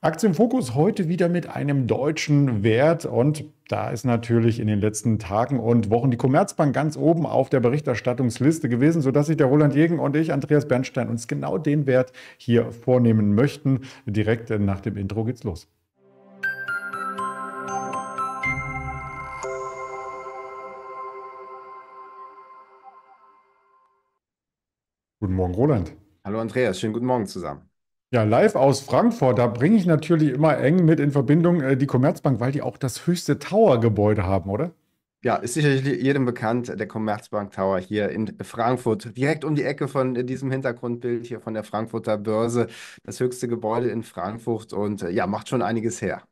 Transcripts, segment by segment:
Aktienfokus heute wieder mit einem deutschen Wert und da ist natürlich in den letzten Tagen und Wochen die Commerzbank ganz oben auf der Berichterstattungsliste gewesen, sodass sich der Roland Jegen und ich, Andreas Bernstein, uns genau den Wert hier vornehmen möchten. Direkt nach dem Intro geht's los. Guten Morgen, Roland. Hallo Andreas, schönen guten Morgen zusammen. Ja, live aus Frankfurt, da bringe ich natürlich immer eng mit in Verbindung äh, die Commerzbank, weil die auch das höchste Tower-Gebäude haben, oder? Ja, ist sicherlich jedem bekannt, der Commerzbank Tower hier in Frankfurt. Direkt um die Ecke von äh, diesem Hintergrundbild hier von der Frankfurter Börse. Das höchste Gebäude in Frankfurt und äh, ja, macht schon einiges her.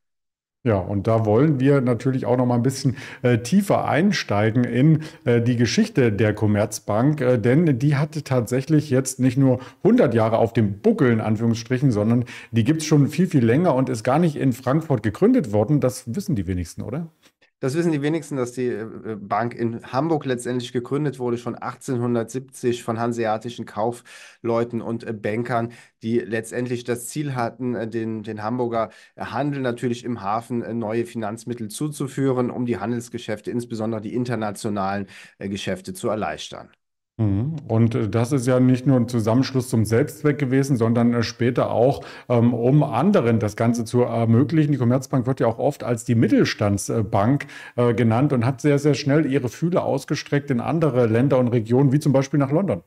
Ja, und da wollen wir natürlich auch noch mal ein bisschen äh, tiefer einsteigen in äh, die Geschichte der Commerzbank, äh, denn die hat tatsächlich jetzt nicht nur 100 Jahre auf dem Buckel in Anführungsstrichen, sondern die gibt es schon viel, viel länger und ist gar nicht in Frankfurt gegründet worden. Das wissen die wenigsten, oder? Das wissen die wenigsten, dass die äh, äh, Bank in Hamburg letztendlich gegründet wurde, schon 1870 von hanseatischen Kaufleuten und äh, Bankern, die letztendlich das Ziel hatten, den, den Hamburger Handel natürlich im Hafen neue Finanzmittel zuzuführen, um die Handelsgeschäfte, insbesondere die internationalen Geschäfte, zu erleichtern. Mhm. Und äh, das ist ja nicht nur ein Zusammenschluss zum Selbstzweck gewesen, sondern äh, später auch, ähm, um anderen das Ganze zu ermöglichen. Die Commerzbank wird ja auch oft als die Mittelstandsbank äh, genannt und hat sehr, sehr schnell ihre Fühle ausgestreckt in andere Länder und Regionen, wie zum Beispiel nach London.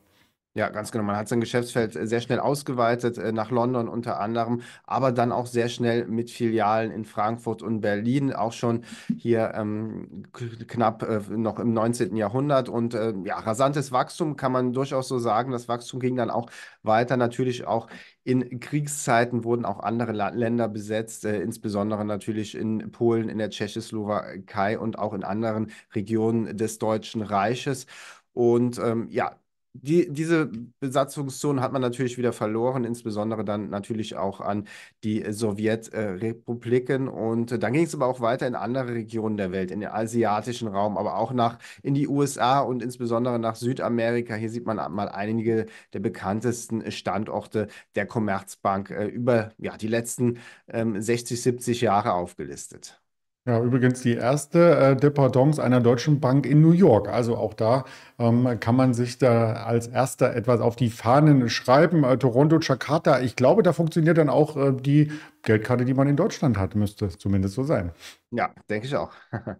Ja, ganz genau. Man hat sein Geschäftsfeld äh, sehr schnell ausgeweitet, äh, nach London unter anderem, aber dann auch sehr schnell mit Filialen in Frankfurt und Berlin, auch schon hier ähm, knapp äh, noch im 19. Jahrhundert. Und äh, ja, rasantes Wachstum kann man durchaus so sagen. Das Wachstum ging dann auch weiter. Natürlich auch in Kriegszeiten wurden auch andere Länder besetzt, äh, insbesondere natürlich in Polen, in der Tschechoslowakei und auch in anderen Regionen des Deutschen Reiches. Und ähm, ja, die, diese Besatzungszone hat man natürlich wieder verloren, insbesondere dann natürlich auch an die Sowjetrepubliken. und dann ging es aber auch weiter in andere Regionen der Welt, in den asiatischen Raum, aber auch nach in die USA und insbesondere nach Südamerika. Hier sieht man mal einige der bekanntesten Standorte der Commerzbank äh, über ja, die letzten ähm, 60, 70 Jahre aufgelistet. Ja, übrigens die erste äh, Dependance einer deutschen Bank in New York. Also auch da ähm, kann man sich da als erster etwas auf die Fahnen schreiben. Äh, Toronto, Jakarta. Ich glaube, da funktioniert dann auch äh, die Geldkarte, die man in Deutschland hat, müsste zumindest so sein. Ja, denke ich auch.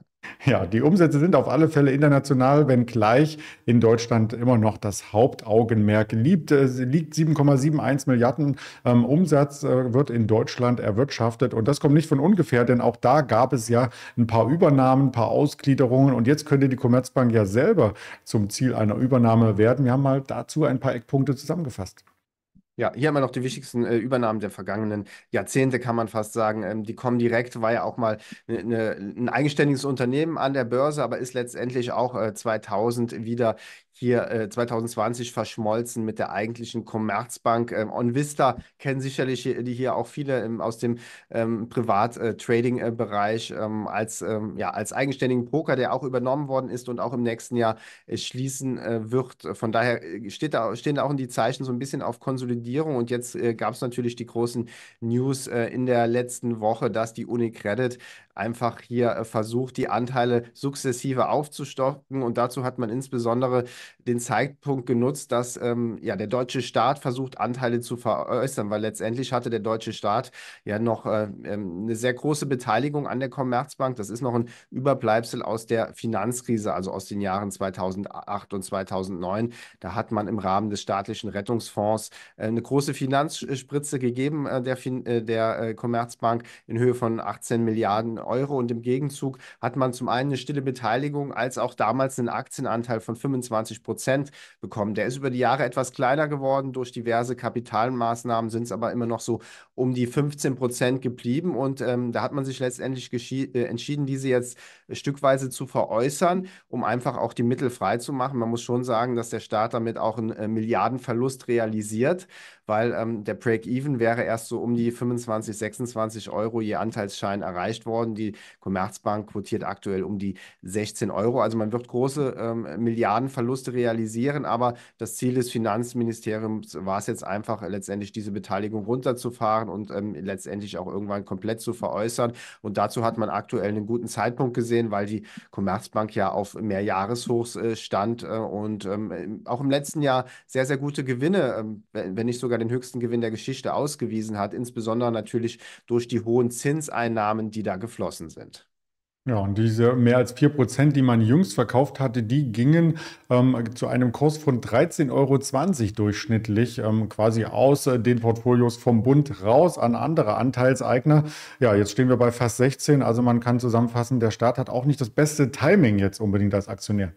Ja, die Umsätze sind auf alle Fälle international, wenngleich in Deutschland immer noch das Hauptaugenmerk äh, liegt. liegt 7,71 Milliarden ähm, Umsatz äh, wird in Deutschland erwirtschaftet und das kommt nicht von ungefähr, denn auch da gab es ja ein paar Übernahmen, ein paar Ausgliederungen und jetzt könnte die Commerzbank ja selber zum Ziel einer Übernahme werden. Wir haben mal dazu ein paar Eckpunkte zusammengefasst. Ja, hier haben wir noch die wichtigsten äh, Übernahmen der vergangenen Jahrzehnte, kann man fast sagen. Ähm, die Comdirect war ja auch mal ne, ne, ein eigenständiges Unternehmen an der Börse, aber ist letztendlich auch äh, 2000 wieder hier äh, 2020 verschmolzen mit der eigentlichen Commerzbank. Ähm, OnVista kennen sicherlich hier, äh, die hier auch viele im, ähm, aus dem ähm, Privat-Trading-Bereich äh, ähm, als, ähm, ja, als eigenständigen Broker, der auch übernommen worden ist und auch im nächsten Jahr äh, schließen äh, wird. Von daher äh, steht da, stehen da auch in die Zeichen so ein bisschen auf Konsolidierung. Und jetzt gab es natürlich die großen News in der letzten Woche, dass die UniCredit einfach hier versucht, die Anteile sukzessive aufzustocken. Und dazu hat man insbesondere den Zeitpunkt genutzt, dass ähm, ja, der deutsche Staat versucht, Anteile zu veräußern, weil letztendlich hatte der deutsche Staat ja noch äh, ähm, eine sehr große Beteiligung an der Commerzbank. Das ist noch ein Überbleibsel aus der Finanzkrise, also aus den Jahren 2008 und 2009. Da hat man im Rahmen des staatlichen Rettungsfonds äh, eine große Finanzspritze gegeben, äh, der, fin äh, der äh, Commerzbank in Höhe von 18 Milliarden Euro. Und im Gegenzug hat man zum einen eine stille Beteiligung als auch damals einen Aktienanteil von 25 25 Prozent bekommen. Der ist über die Jahre etwas kleiner geworden. Durch diverse Kapitalmaßnahmen sind es aber immer noch so um die 15 Prozent geblieben. Und ähm, da hat man sich letztendlich äh, entschieden, diese jetzt äh, stückweise zu veräußern, um einfach auch die Mittel freizumachen. Man muss schon sagen, dass der Staat damit auch einen äh, Milliardenverlust realisiert weil ähm, der Break-Even wäre erst so um die 25, 26 Euro je Anteilsschein erreicht worden. Die Commerzbank quotiert aktuell um die 16 Euro. Also man wird große ähm, Milliardenverluste realisieren, aber das Ziel des Finanzministeriums war es jetzt einfach, letztendlich diese Beteiligung runterzufahren und ähm, letztendlich auch irgendwann komplett zu veräußern. Und dazu hat man aktuell einen guten Zeitpunkt gesehen, weil die Commerzbank ja auf Mehrjahreshochs äh, stand äh, und ähm, auch im letzten Jahr sehr, sehr gute Gewinne, ähm, wenn nicht sogar den höchsten Gewinn der Geschichte ausgewiesen hat, insbesondere natürlich durch die hohen Zinseinnahmen, die da geflossen sind. Ja, und diese mehr als 4%, die man jüngst verkauft hatte, die gingen ähm, zu einem Kurs von 13,20 Euro durchschnittlich ähm, quasi aus äh, den Portfolios vom Bund raus an andere Anteilseigner. Ja, jetzt stehen wir bei fast 16. Also man kann zusammenfassen, der Staat hat auch nicht das beste Timing jetzt unbedingt als Aktionär.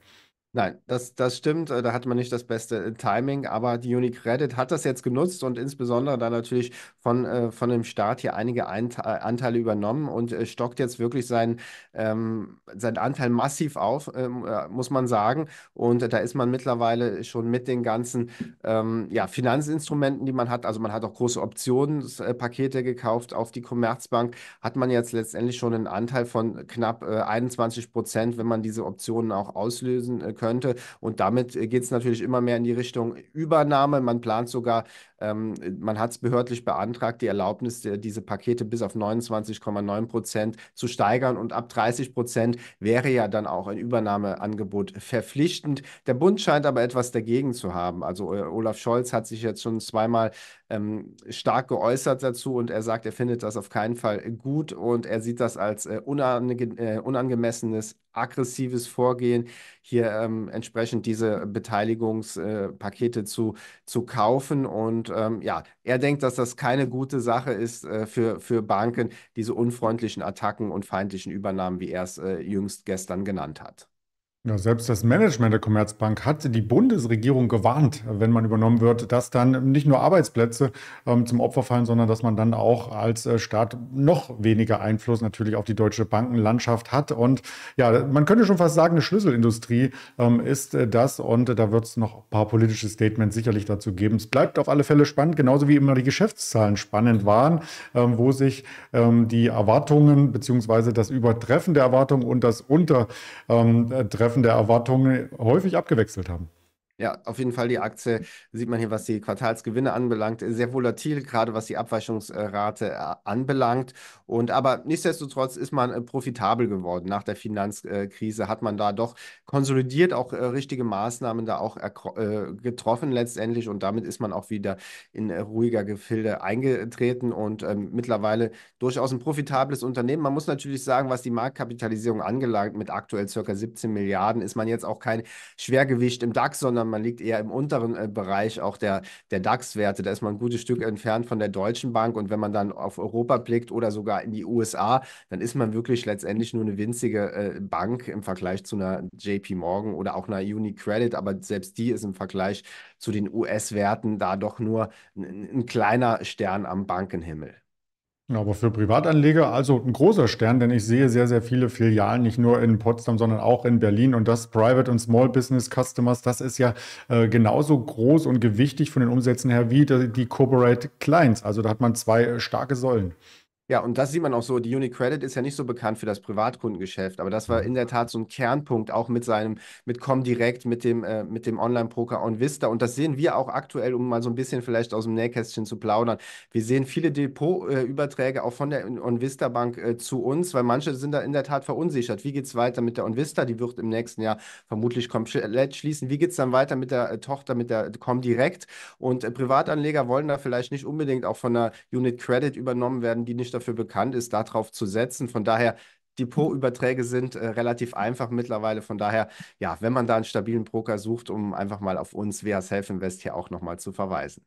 Nein, das, das stimmt. Äh, da hat man nicht das beste äh, Timing, aber die UniCredit hat das jetzt genutzt und insbesondere dann natürlich von, äh, von dem Staat hier einige Eint äh, Anteile übernommen und äh, stockt jetzt wirklich seinen, ähm, seinen Anteil massiv auf, ähm, äh, muss man sagen. Und äh, da ist man mittlerweile schon mit den ganzen ähm, ja, Finanzinstrumenten, die man hat, also man hat auch große Optionspakete gekauft auf die Commerzbank, hat man jetzt letztendlich schon einen Anteil von knapp äh, 21 Prozent, wenn man diese Optionen auch auslösen äh, könnte. Und damit äh, geht es natürlich immer mehr in die Richtung Übernahme. Man plant sogar, ähm, man hat es behördlich beantragt, die Erlaubnis, äh, diese Pakete bis auf 29,9 Prozent zu steigern. Und ab 30 Prozent wäre ja dann auch ein Übernahmeangebot verpflichtend. Der Bund scheint aber etwas dagegen zu haben. Also äh, Olaf Scholz hat sich jetzt schon zweimal ähm, stark geäußert dazu und er sagt, er findet das auf keinen Fall äh, gut und er sieht das als äh, unange äh, unangemessenes, aggressives Vorgehen, hier ähm, entsprechend diese Beteiligungspakete äh, zu, zu kaufen. Und ähm, ja, er denkt, dass das keine gute Sache ist äh, für, für Banken, diese unfreundlichen Attacken und feindlichen Übernahmen, wie er es äh, jüngst gestern genannt hat. Ja, selbst das Management der Commerzbank hat die Bundesregierung gewarnt, wenn man übernommen wird, dass dann nicht nur Arbeitsplätze ähm, zum Opfer fallen, sondern dass man dann auch als äh, Staat noch weniger Einfluss natürlich auf die deutsche Bankenlandschaft hat. Und ja, man könnte schon fast sagen, eine Schlüsselindustrie ähm, ist äh, das. Und da wird es noch ein paar politische Statements sicherlich dazu geben. Es bleibt auf alle Fälle spannend, genauso wie immer die Geschäftszahlen spannend waren, ähm, wo sich ähm, die Erwartungen bzw. das Übertreffen der Erwartungen und das Untertreffen ähm, äh, Treffen der Erwartungen häufig abgewechselt haben. Ja, auf jeden Fall die Aktie, sieht man hier, was die Quartalsgewinne anbelangt, sehr volatil, gerade was die Abweichungsrate äh, anbelangt. Und aber nichtsdestotrotz ist man äh, profitabel geworden. Nach der Finanzkrise äh, hat man da doch konsolidiert, auch richtige Maßnahmen da auch getroffen letztendlich. Und damit ist man auch wieder in ruhiger Gefilde eingetreten und ähm, mittlerweile durchaus ein profitables Unternehmen. Man muss natürlich sagen, was die Marktkapitalisierung angelangt, mit aktuell ca. 17 Milliarden, ist man jetzt auch kein Schwergewicht im DAX, sondern sondern man liegt eher im unteren äh, Bereich auch der, der DAX-Werte. Da ist man ein gutes Stück entfernt von der Deutschen Bank. Und wenn man dann auf Europa blickt oder sogar in die USA, dann ist man wirklich letztendlich nur eine winzige äh, Bank im Vergleich zu einer JP Morgan oder auch einer UniCredit. Aber selbst die ist im Vergleich zu den US-Werten da doch nur ein, ein kleiner Stern am Bankenhimmel aber für Privatanleger also ein großer Stern, denn ich sehe sehr, sehr viele Filialen, nicht nur in Potsdam, sondern auch in Berlin. Und das Private und Small Business Customers, das ist ja äh, genauso groß und gewichtig von den Umsätzen her wie die Corporate Clients. Also da hat man zwei äh, starke Säulen. Ja, und das sieht man auch so. Die UniCredit ist ja nicht so bekannt für das Privatkundengeschäft, aber das war in der mhm. Tat so ein Kernpunkt, auch mit seinem, mit Comdirect, mit dem, äh, mit dem Online-Broker OnVista. Und das sehen wir auch aktuell, um mal so ein bisschen vielleicht aus dem Nähkästchen zu plaudern. Wir sehen viele Depotüberträge auch von der OnVista Bank äh, zu uns, weil manche sind da in der Tat verunsichert. Wie geht es weiter mit der OnVista? Die wird im nächsten Jahr vermutlich komplett schließen. Wie geht es dann weiter mit der äh, Tochter, mit der Comdirect? Und äh, Privatanleger wollen da vielleicht nicht unbedingt auch von der UniCredit übernommen werden, die nicht dafür bekannt ist, darauf zu setzen. Von daher, Depotüberträge sind äh, relativ einfach mittlerweile. Von daher, ja, wenn man da einen stabilen Broker sucht, um einfach mal auf uns, WA Self Invest, hier auch nochmal zu verweisen.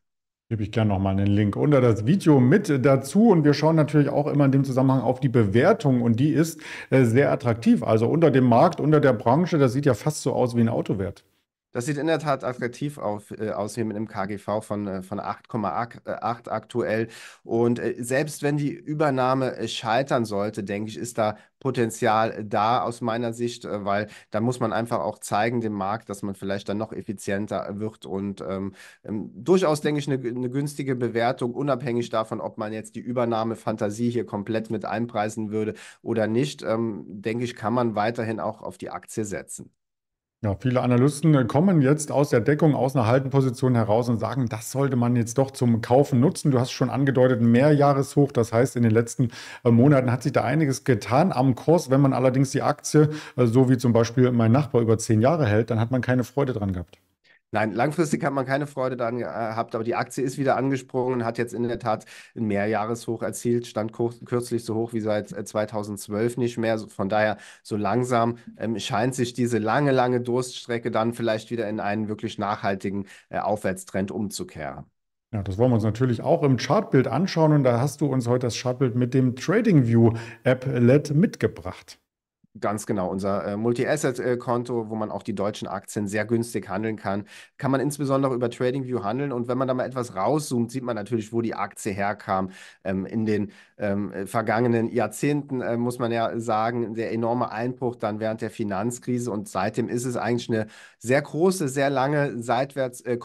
Gebe ich gerne nochmal einen Link unter das Video mit dazu. Und wir schauen natürlich auch immer in dem Zusammenhang auf die Bewertung. Und die ist äh, sehr attraktiv. Also unter dem Markt, unter der Branche, das sieht ja fast so aus wie ein Autowert. Das sieht in der Tat attraktiv auf, äh, aus hier mit einem KGV von, äh, von 8,8 äh, aktuell. Und äh, selbst wenn die Übernahme äh, scheitern sollte, denke ich, ist da Potenzial äh, da aus meiner Sicht, weil da muss man einfach auch zeigen dem Markt, dass man vielleicht dann noch effizienter wird und ähm, ähm, durchaus, denke ich, eine, eine, günstige Bewertung, unabhängig davon, ob man jetzt die Übernahmefantasie hier komplett mit einpreisen würde oder nicht, ähm, denke ich, kann man weiterhin auch auf die Aktie setzen. Ja, viele Analysten äh, kommen jetzt aus der Deckung, aus einer Haltenposition heraus und sagen, das sollte man jetzt doch zum Kaufen nutzen. Du hast schon angedeutet, Mehrjahreshoch. Das heißt, in den letzten äh, Monaten hat sich da einiges getan am Kurs. Wenn man allerdings die Aktie, äh, so wie zum Beispiel mein Nachbar, über zehn Jahre hält, dann hat man keine Freude dran gehabt. Nein, langfristig hat man keine Freude daran äh, gehabt, aber die Aktie ist wieder angesprungen, hat jetzt in der Tat ein Mehrjahreshoch erzielt, stand kürzlich so hoch wie seit 2012 äh, nicht mehr. Von daher, so langsam ähm, scheint sich diese lange, lange Durststrecke dann vielleicht wieder in einen wirklich nachhaltigen äh, Aufwärtstrend umzukehren. Ja, das wollen wir uns natürlich auch im Chartbild anschauen und da hast du uns heute das Chartbild mit dem tradingview App LED mitgebracht. Ganz genau, unser äh, Multi-Asset-Konto, wo man auch die deutschen Aktien sehr günstig handeln kann, kann man insbesondere über TradingView handeln. Und wenn man da mal etwas rauszoomt, sieht man natürlich, wo die Aktie herkam. Ähm, in den ähm, äh, vergangenen Jahrzehnten äh, muss man ja sagen, der enorme Einbruch dann während der Finanzkrise. Und seitdem ist es eigentlich eine sehr große, sehr lange seitwärts äh,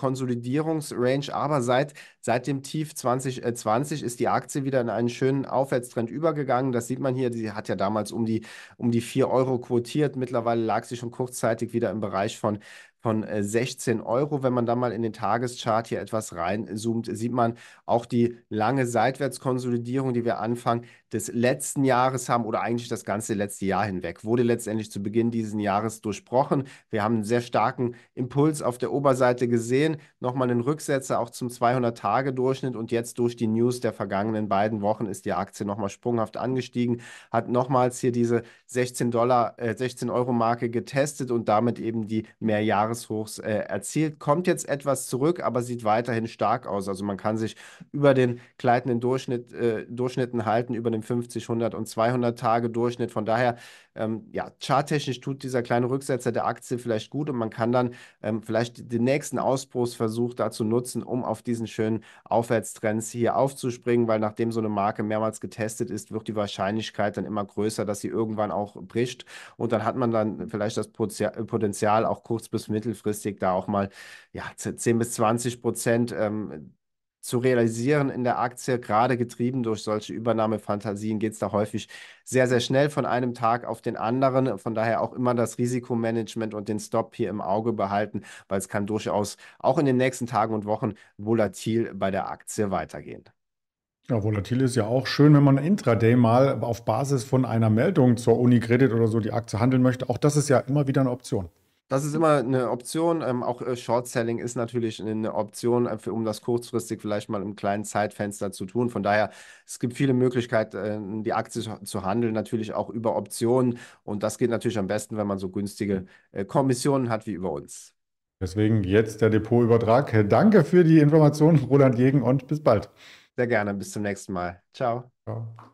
Aber seit, seit dem Tief 2020 äh, ist die Aktie wieder in einen schönen Aufwärtstrend übergegangen. Das sieht man hier. Sie hat ja damals um die, um die 4 4 Euro quotiert. Mittlerweile lag sie schon kurzzeitig wieder im Bereich von von 16 äh, Euro. Wenn man da mal in den Tageschart hier etwas reinzoomt, sieht man auch die lange Seitwärtskonsolidierung, die wir Anfang des letzten Jahres haben oder eigentlich das ganze letzte Jahr hinweg, wurde letztendlich zu Beginn dieses Jahres durchbrochen. Wir haben einen sehr starken Impuls auf der Oberseite gesehen, nochmal einen Rücksetzer auch zum 200-Tage-Durchschnitt und jetzt durch die News der vergangenen beiden Wochen ist die Aktie nochmal sprunghaft angestiegen, hat nochmals hier diese 16 Dollar, äh, 16 Euro Marke getestet und damit eben die Mehrjahre Jahreshochs äh, erzielt. Kommt jetzt etwas zurück, aber sieht weiterhin stark aus. Also man kann sich über den gleitenden Durchschnitt, äh, Durchschnitten halten, über den 50, 100 und 200 Tage Durchschnitt. Von daher, ähm, ja, charttechnisch tut dieser kleine Rücksetzer der Aktie vielleicht gut und man kann dann ähm, vielleicht den nächsten Ausbruchsversuch dazu nutzen, um auf diesen schönen Aufwärtstrends hier aufzuspringen, weil nachdem so eine Marke mehrmals getestet ist, wird die Wahrscheinlichkeit dann immer größer, dass sie irgendwann auch bricht und dann hat man dann vielleicht das Potenzial auch kurz bis mittel mittelfristig da auch mal ja, 10 bis 20 Prozent ähm, zu realisieren in der Aktie, gerade getrieben durch solche Übernahmefantasien, geht es da häufig sehr, sehr schnell von einem Tag auf den anderen. Von daher auch immer das Risikomanagement und den Stop hier im Auge behalten, weil es kann durchaus auch in den nächsten Tagen und Wochen volatil bei der Aktie weitergehen. Ja, volatil ist ja auch schön, wenn man intraday mal auf Basis von einer Meldung zur Unicredit oder so die Aktie handeln möchte. Auch das ist ja immer wieder eine Option. Das ist immer eine Option. Ähm, auch äh, Short Selling ist natürlich eine Option, äh, für, um das kurzfristig vielleicht mal im kleinen Zeitfenster zu tun. Von daher, es gibt viele Möglichkeiten, äh, die Aktie zu, handeln, natürlich auch über Optionen. Und das geht natürlich am besten, wenn man so günstige äh, Kommissionen hat wie über uns. Deswegen jetzt der Depotübertrag. Danke für die Information, Roland Jegen, und bis bald. Sehr gerne. Bis zum nächsten Mal. Ciao. Ciao.